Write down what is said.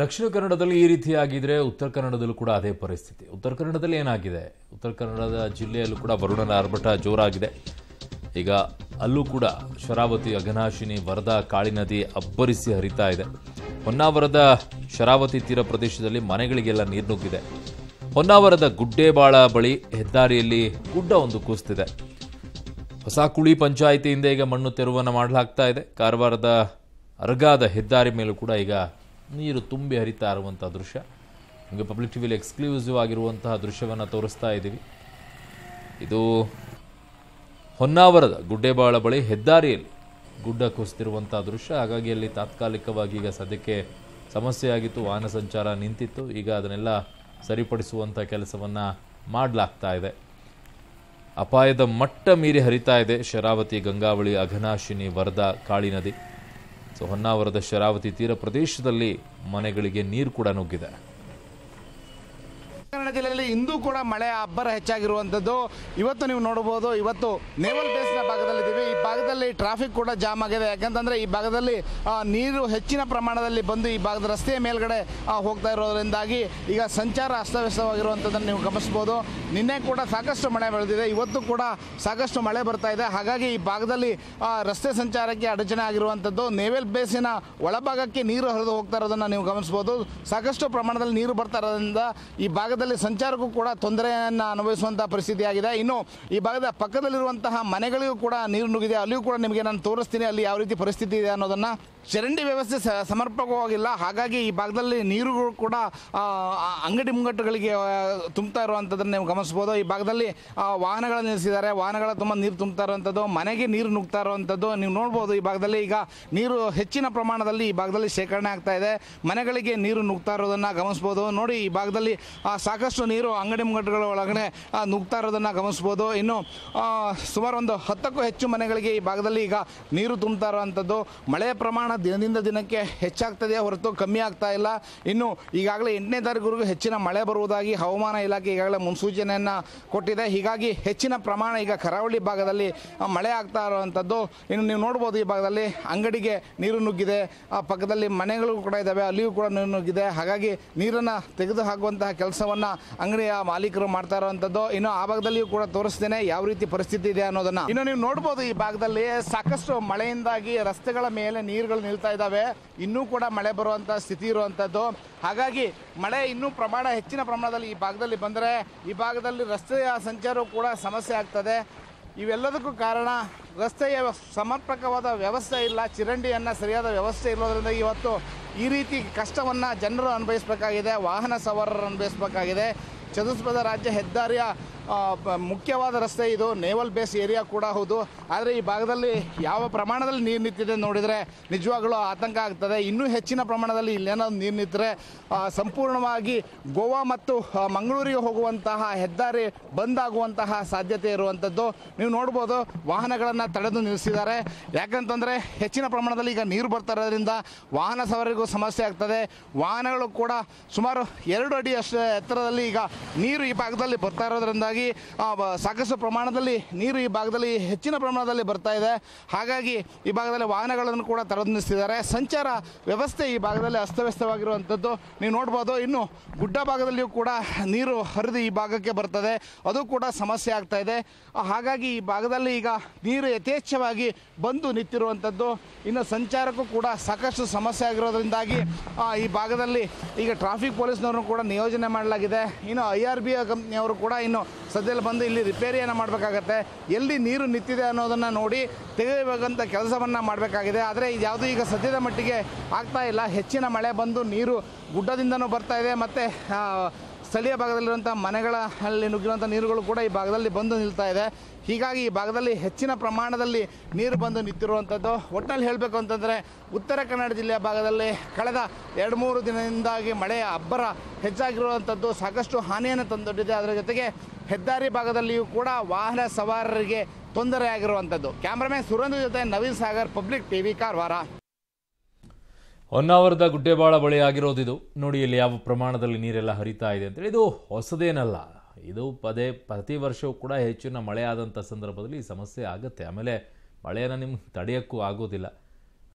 ದಕ್ಷಿಣ ಕನ್ನಡದಲ್ಲಿ ಈ ರೀತಿಯಾಗಿದ್ರೆ ಉತ್ತರ ಕನ್ನಡದಲ್ಲೂ ಕೂಡ ಅದೇ ಪರಿಸ್ಥಿತಿ ಉತ್ತರ ಕನ್ನಡದಲ್ಲಿ ಏನಾಗಿದೆ ಉತ್ತರ ಕನ್ನಡದ ಜಿಲ್ಲೆಯಲ್ಲೂ ಕೂಡ ವರುಣನ ಆರ್ಭಟ ಜೋರಾಗಿದೆ ಈಗ ಅಲ್ಲೂ ಕೂಡ ಶರಾವತಿ ಅಘನಾಶಿನಿ ವರದಾ ಕಾಳಿ ನದಿ ಅಬ್ಬರಿಸಿ ಹರಿತಾ ಇದೆ ಹೊನ್ನಾವರದ ಶರಾವತಿ ತೀರ ಪ್ರದೇಶದಲ್ಲಿ ಮನೆಗಳಿಗೆಲ್ಲ ನೀರು ನುಗ್ಗಿದೆ ಹೊನ್ನಾವರದ ಗುಡ್ಡೇಬಾಳ ಬಳಿ ಹೆದ್ದಾರಿಯಲ್ಲಿ ಗುಡ್ಡ ಒಂದು ಕುಸಿತಿದೆ ಹೊಸ ಕುಳಿ ಪಂಚಾಯಿತಿಯಿಂದ ಈಗ ಮಣ್ಣು ತೆರವನ್ನು ಮಾಡಲಾಗ್ತಾ ಇದೆ ಕಾರವಾರದ ಅರ್ಗಾದ ಹೆದ್ದಾರಿ ಮೇಲೂ ಕೂಡ ಈಗ ನೀರು ತುಂಬಿ ಹರಿತಾ ಇರುವಂತಹ ದೃಶ್ಯ ನಿಮಗೆ ಪಬ್ಲಿಕ್ ಟಿ ಎಕ್ಸ್ಕ್ಲೂಸಿವ್ ಆಗಿರುವಂತಹ ದೃಶ್ಯವನ್ನು ತೋರಿಸ್ತಾ ಇದ್ದೀವಿ ಇದು ಹೊನ್ನಾವರದ ಗುಡ್ಡೆಬಾಳ ಬಳಿ ಹೆದ್ದಾರಿಯಲ್ಲಿ ಗುಡ್ಡ ಕುಸಿದಿರುವಂತಹ ದೃಶ್ಯ ಹಾಗಾಗಿ ಅಲ್ಲಿ ತಾತ್ಕಾಲಿಕವಾಗಿ ಈಗ ಸದ್ಯಕ್ಕೆ ಸಮಸ್ಯೆ ಆಗಿತ್ತು ವಾಹನ ಸಂಚಾರ ನಿಂತಿತ್ತು ಈಗ ಅದನ್ನೆಲ್ಲ ಸರಿಪಡಿಸುವಂಥ ಕೆಲಸವನ್ನು ಮಾಡಲಾಗ್ತಾ ಇದೆ ಅಪಾಯದ ಮಟ್ಟ ಮೀರಿ ಹರಿತಾ ಇದೆ ಶರಾವತಿ ಗಂಗಾವಳಿ ಅಘನಾಶಿನಿ ವರದಾ ಕಾಳಿ ನದಿ ಸೊ ಹೊನ್ನಾವರದ ಶರಾವತಿ ತೀರ ಪ್ರದೇಶದಲ್ಲಿ ಮನೆಗಳಿಗೆ ನೀರು ಕೂಡ ನುಗ್ಗಿದೆ ಕನ್ನಡ ಜಿಲ್ಲೆಯಲ್ಲಿ ಇಂದೂ ಕೂಡ ಮಳೆ ಅಬ್ಬರ ಹೆಚ್ಚಾಗಿರುವಂತದ್ದು ಇವತ್ತು ನೀವು ನೋಡಬಹುದು ಇವತ್ತು ನೇವಲ್ ಬೇಸ್ನ ಇದ್ದೀವಿ ಈ ಭಾಗದಲ್ಲಿ ಟ್ರಾಫಿಕ್ ಕೂಡ ಜಾಮ್ ಆಗಿದೆ ಯಾಕಂತಂದ್ರೆ ಈ ಭಾಗದಲ್ಲಿ ನೀರು ಹೆಚ್ಚಿನ ಪ್ರಮಾಣದಲ್ಲಿ ಬಂದು ಈ ಭಾಗದ ರಸ್ತೆಯ ಮೇಲ್ಗಡೆ ಹೋಗ್ತಾ ಇರೋದ್ರಿಂದಾಗಿ ಈಗ ಸಂಚಾರ ಅಸ್ತವ್ಯಸ್ತವಾಗಿರುವಂಥದ್ದನ್ನು ನೀವು ಗಮನಿಸಬಹುದು ನಿನ್ನೆ ಕೂಡ ಸಾಕಷ್ಟು ಮಳೆ ಬೆಳೆದಿದೆ ಇವತ್ತು ಕೂಡ ಸಾಕಷ್ಟು ಮಳೆ ಬರ್ತಾ ಇದೆ ಹಾಗಾಗಿ ಈ ಭಾಗದಲ್ಲಿ ರಸ್ತೆ ಸಂಚಾರಕ್ಕೆ ಅಡಚಣೆ ಆಗಿರುವಂತದ್ದು ನೇವೆಲ್ ಬೇಸಿನ ಒಳಭಾಗಕ್ಕೆ ನೀರು ಹರಿದು ಹೋಗ್ತಾ ಇರೋದನ್ನ ನೀವು ಗಮನಿಸಬಹುದು ಸಾಕಷ್ಟು ಪ್ರಮಾಣದಲ್ಲಿ ನೀರು ಬರ್ತಾ ಇರೋದ್ರಿಂದ ಈ ಭಾಗದ ಭಾಗದಲ್ಲಿ ಸಂಚಾರಕ್ಕೂ ಕೂಡ ತೊಂದರೆಯನ್ನು ಪರಿಸ್ಥಿತಿ ಪರಿಸ್ಥಿತಿಯಾಗಿದೆ ಇನ್ನು ಈ ಭಾಗದ ಪಕ್ಕದಲ್ಲಿರುವಂತಹ ಮನೆಗಳಿಗೂ ಕೂಡ ನೀರು ನುಗ್ಗಿದೆ ಅಲ್ಲಿಯೂ ಕೂಡ ನಿಮಗೆ ನಾನು ತೋರಿಸ್ತೀನಿ ಅಲ್ಲಿ ಯಾವ ರೀತಿ ಪರಿಸ್ಥಿತಿ ಇದೆ ಅನ್ನೋದನ್ನು ಚರಂಡಿ ವ್ಯವಸ್ಥೆ ಸಮರ್ಪಕವಾಗಿಲ್ಲ ಹಾಗಾಗಿ ಈ ಭಾಗದಲ್ಲಿ ನೀರು ಕೂಡ ಅಂಗಡಿ ಮುಂಗಟ್ಟುಗಳಿಗೆ ತುಂಬ್ತಾ ಇರುವಂಥದ್ದನ್ನು ನೀವು ಗಮನಿಸ್ಬೋದು ಈ ಭಾಗದಲ್ಲಿ ವಾಹನಗಳನ್ನು ನಿಲ್ಲಿಸಿದ್ದಾರೆ ವಾಹನಗಳ ತುಂಬ ನೀರು ತುಂಬ್ತಾ ಇರುವಂಥದ್ದು ಮನೆಗೆ ನೀರು ನುಗ್ತಾ ಇರುವಂಥದ್ದು ನೀವು ನೋಡ್ಬೋದು ಈ ಭಾಗದಲ್ಲಿ ಈಗ ನೀರು ಹೆಚ್ಚಿನ ಪ್ರಮಾಣದಲ್ಲಿ ಈ ಭಾಗದಲ್ಲಿ ಶೇಖರಣೆ ಆಗ್ತಾ ಇದೆ ಮನೆಗಳಿಗೆ ನೀರು ನುಗ್ತಾ ಇರೋದನ್ನು ಗಮನಿಸ್ಬೋದು ನೋಡಿ ಈ ಭಾಗದಲ್ಲಿ ಸಾಕಷ್ಟು ನೀರು ಅಂಗಡಿ ಮುಂಗಡಗಳ ಒಳಗಡೆ ನುಗ್ತಾ ಇರೋದನ್ನು ಗಮನಿಸ್ಬೋದು ಇನ್ನು ಸುಮಾರು ಒಂದು ಹತ್ತಕ್ಕೂ ಹೆಚ್ಚು ಮನೆಗಳಿಗೆ ಈ ಭಾಗದಲ್ಲಿ ಈಗ ನೀರು ತುಂಬ್ತಾ ಇರುವಂಥದ್ದು ಮಳೆಯ ಪ್ರಮಾಣ ದಿನದಿಂದ ದಿನಕ್ಕೆ ಹೆಚ್ಚಾಗ್ತದೆ ಹೊರತು ಕಮ್ಮಿ ಆಗ್ತಾ ಇಲ್ಲ ಇನ್ನು ಈಗಾಗಲೇ ಎಂಟನೇ ತಾರೀಕುವರೆಗೂ ಹೆಚ್ಚಿನ ಮಳೆ ಬರುವುದಾಗಿ ಹವಾಮಾನ ಇಲಾಖೆ ಈಗಾಗಲೇ ಮುನ್ಸೂಚನೆಯನ್ನು ಕೊಟ್ಟಿದೆ ಹೀಗಾಗಿ ಹೆಚ್ಚಿನ ಪ್ರಮಾಣ ಈಗ ಕರಾವಳಿ ಭಾಗದಲ್ಲಿ ಮಳೆ ಆಗ್ತಾ ಇರುವಂಥದ್ದು ಇನ್ನು ನೀವು ನೋಡ್ಬೋದು ಈ ಭಾಗದಲ್ಲಿ ಅಂಗಡಿಗೆ ನೀರು ನುಗ್ಗಿದೆ ಪಕ್ಕದಲ್ಲಿ ಮನೆಗಳು ಕೂಡ ಇದ್ದಾವೆ ಅಲ್ಲಿಯೂ ಕೂಡ ನೀರು ನುಗ್ಗಿದೆ ಹಾಗಾಗಿ ನೀರನ್ನು ತೆಗೆದುಹಾಕುವಂತಹ ಕೆಲಸವನ್ನು ಅನ್ನೋದನ್ನು ಅಂಗಡಿಯ ಮಾಲೀಕರು ಮಾಡ್ತಾ ಇರೋವಂಥದ್ದು ಇನ್ನು ಆ ಭಾಗದಲ್ಲಿಯೂ ಕೂಡ ತೋರಿಸ್ತೇನೆ ಯಾವ ರೀತಿ ಪರಿಸ್ಥಿತಿ ಇದೆ ಅನ್ನೋದನ್ನ ಇನ್ನು ನೀವು ನೋಡ್ಬೋದು ಈ ಭಾಗದಲ್ಲಿ ಸಾಕಷ್ಟು ಮಳೆಯಿಂದಾಗಿ ರಸ್ತೆಗಳ ಮೇಲೆ ನೀರುಗಳು ನಿಲ್ತಾ ಇದ್ದಾವೆ ಇನ್ನೂ ಕೂಡ ಮಳೆ ಬರುವಂತ ಸ್ಥಿತಿ ಇರುವಂತದ್ದು ಹಾಗಾಗಿ ಮಳೆ ಇನ್ನೂ ಪ್ರಮಾಣ ಹೆಚ್ಚಿನ ಪ್ರಮಾಣದಲ್ಲಿ ಈ ಭಾಗದಲ್ಲಿ ಬಂದರೆ ಈ ಭಾಗದಲ್ಲಿ ರಸ್ತೆಯ ಸಂಚಾರ ಕೂಡ ಸಮಸ್ಯೆ ಆಗ್ತದೆ ಇವೆಲ್ಲದಕ್ಕೂ ಕಾರಣ ರಸ್ತೆಯ ಸಮರ್ಪಕವಾದ ವ್ಯವಸ್ಥೆ ಇಲ್ಲ ಚಿರಂಡಿಯನ್ನ ಸರಿಯಾದ ವ್ಯವಸ್ಥೆ ಇರೋದ್ರಿಂದ ಇವತ್ತು ಈ ರೀತಿ ಕಷ್ಟವನ್ನು ಜನರು ಅನುಭವಿಸಬೇಕಾಗಿದೆ ವಾಹನ ಸವಾರರು ಅನುಭವಿಸಬೇಕಾಗಿದೆ ಚತುಸ್ಪದ ರಾಜ್ಯ ಹೆದ್ದಾರಿಯ ಮುಖ್ಯವಾದ ರಸ್ತೆ ಇದು ನೇವಲ್ ಬೇಸ್ ಏರಿಯಾ ಕೂಡ ಹೌದು ಆದರೆ ಈ ಭಾಗದಲ್ಲಿ ಯಾವ ಪ್ರಮಾಣದಲ್ಲಿ ನೀರು ನಿಂತಿದೆ ನೋಡಿದರೆ ನಿಜವಾಗ್ಲೂ ಆತಂಕ ಆಗ್ತದೆ ಇನ್ನೂ ಹೆಚ್ಚಿನ ಪ್ರಮಾಣದಲ್ಲಿ ಇಲ್ಲೇನಾದ್ರು ನೀರು ನಿಂತರೆ ಸಂಪೂರ್ಣವಾಗಿ ಗೋವಾ ಮತ್ತು ಮಂಗಳೂರಿಗೆ ಹೋಗುವಂತಹ ಹೆದ್ದಾರಿ ಬಂದ್ ಆಗುವಂತಹ ಸಾಧ್ಯತೆ ಇರುವಂಥದ್ದು ನೀವು ನೋಡ್ಬೋದು ವಾಹನಗಳನ್ನು ತಡೆದು ನಿಲ್ಲಿಸಿದ್ದಾರೆ ಯಾಕಂತಂದರೆ ಹೆಚ್ಚಿನ ಪ್ರಮಾಣದಲ್ಲಿ ಈಗ ನೀರು ಬರ್ತಾ ಇರೋದ್ರಿಂದ ವಾಹನ ಸವಾರಿಗೂ ಸಮಸ್ಯೆ ಆಗ್ತದೆ ವಾಹನಗಳು ಕೂಡ ಸುಮಾರು ಎರಡು ಅಡಿ ಅಷ್ಟು ಎತ್ತರದಲ್ಲಿ ಈಗ ನೀರು ಈ ಭಾಗದಲ್ಲಿ ಬರ್ತಾ ಇರೋದ್ರಿಂದಾಗಿ ಹಾಗಾಗಿ ಸಾಕಷ್ಟು ಪ್ರಮಾಣದಲ್ಲಿ ನೀರು ಈ ಭಾಗದಲ್ಲಿ ಹೆಚ್ಚಿನ ಪ್ರಮಾಣದಲ್ಲಿ ಬರ್ತಾ ಇದೆ ಹಾಗಾಗಿ ಈ ಭಾಗದಲ್ಲಿ ವಾಹನಗಳನ್ನು ಕೂಡ ತರನಿಸ್ತಿದ್ದಾರೆ ಸಂಚಾರ ವ್ಯವಸ್ಥೆ ಈ ಭಾಗದಲ್ಲಿ ಅಸ್ತವ್ಯಸ್ತವಾಗಿರುವಂಥದ್ದು ನೀವು ನೋಡ್ಬೋದು ಇನ್ನು ಗುಡ್ಡ ಭಾಗದಲ್ಲಿಯೂ ಕೂಡ ನೀರು ಹರಿದು ಈ ಭಾಗಕ್ಕೆ ಬರ್ತದೆ ಅದು ಕೂಡ ಸಮಸ್ಯೆ ಆಗ್ತಾ ಇದೆ ಹಾಗಾಗಿ ಈ ಭಾಗದಲ್ಲಿ ಈಗ ನೀರು ಯಥೇಚ್ಛವಾಗಿ ಬಂದು ನಿಂತಿರುವಂಥದ್ದು ಇನ್ನು ಸಂಚಾರಕ್ಕೂ ಕೂಡ ಸಾಕಷ್ಟು ಸಮಸ್ಯೆ ಆಗಿರೋದ್ರಿಂದಾಗಿ ಈ ಭಾಗದಲ್ಲಿ ಈಗ ಟ್ರಾಫಿಕ್ ಪೊಲೀಸ್ನವ್ರನ್ನು ಕೂಡ ನಿಯೋಜನೆ ಮಾಡಲಾಗಿದೆ ಇನ್ನು ಐ ಆರ್ ಬಿ ಕಂಪ್ನಿಯವರು ಕೂಡ ಇನ್ನು ಸದ್ಯದಲ್ಲಿ ಬಂದು ಇಲ್ಲಿ ರಿಪೇರಿಯನ್ನು ಮಾಡಬೇಕಾಗತ್ತೆ ಎಲ್ಲಿ ನೀರು ನಿಂತಿದೆ ಅನ್ನೋದನ್ನು ನೋಡಿ ತೆಗೆಯಬೇಕಂಥ ಕೆಲಸವನ್ನು ಮಾಡಬೇಕಾಗಿದೆ ಆದರೆ ಇದು ಯಾವುದೂ ಈಗ ಸದ್ಯದ ಮಟ್ಟಿಗೆ ಆಗ್ತಾ ಇಲ್ಲ ಹೆಚ್ಚಿನ ಮಳೆ ಬಂದು ನೀರು ಗುಡ್ಡದಿಂದನೂ ಬರ್ತಾ ಇದೆ ಮತ್ತು ಸ್ಥಳೀಯ ಭಾಗದಲ್ಲಿರುವಂಥ ಮನೆಗಳಲ್ಲಿ ನುಗ್ಗಿರುವಂಥ ನೀರುಗಳು ಕೂಡ ಈ ಭಾಗದಲ್ಲಿ ಬಂದು ನಿಲ್ತಾ ಇದೆ ಹೀಗಾಗಿ ಈ ಭಾಗದಲ್ಲಿ ಹೆಚ್ಚಿನ ಪ್ರಮಾಣದಲ್ಲಿ ನೀರು ಬಂದು ನಿಂತಿರುವಂಥದ್ದು ಒಟ್ಟಿನಲ್ಲಿ ಹೇಳಬೇಕು ಅಂತಂದರೆ ಉತ್ತರ ಕನ್ನಡ ಜಿಲ್ಲೆಯ ಭಾಗದಲ್ಲಿ ಕಳೆದ ಎರಡು ಮೂರು ದಿನದಿಂದಾಗಿ ಮಳೆಯ ಅಬ್ಬರ ಹೆಚ್ಚಾಗಿರುವಂಥದ್ದು ಸಾಕಷ್ಟು ಹಾನಿಯನ್ನು ತಂದೊಡ್ಡಿದೆ ಅದರ ಜೊತೆಗೆ ಹೆದ್ದಾರಿ ಭಾಗದಲ್ಲಿಯೂ ಕೂಡ ವಾಹನ ಸವಾರರಿಗೆ ತೊಂದರೆಯಾಗಿರುವಂಥದ್ದು ಕ್ಯಾಮ್ರಾಮನ್ ಸುರೇಂದ್ರ ಜೊತೆ ನವೀನ್ ಸಾಗರ್ ಪಬ್ಲಿಕ್ ಟಿವಿ ಕಾರವಾರ ಹೊನ್ನಾವರದ ಗುಡ್ಡೆಬಾಳ ಬಳಿ ಆಗಿರೋದಿದು ನೋಡಿ ಇಲ್ಲಿ ಯಾವ ಪ್ರಮಾಣದಲ್ಲಿ ನೀರೆಲ್ಲ ಹರಿತಾ ಇದೆ ಅಂತೇಳಿ ಇದು ಹೊಸದೇನಲ್ಲ ಇದು ಪದೇ ಪ್ರತಿ ವರ್ಷವೂ ಕೂಡ ಹೆಚ್ಚಿನ ಮಳೆ ಆದಂಥ ಸಂದರ್ಭದಲ್ಲಿ ಈ ಸಮಸ್ಯೆ ಆಗುತ್ತೆ ಆಮೇಲೆ ಮಳೆಯನ್ನು ನಿಮ್ಗೆ ತಡೆಯೋಕ್ಕೂ ಆಗೋದಿಲ್ಲ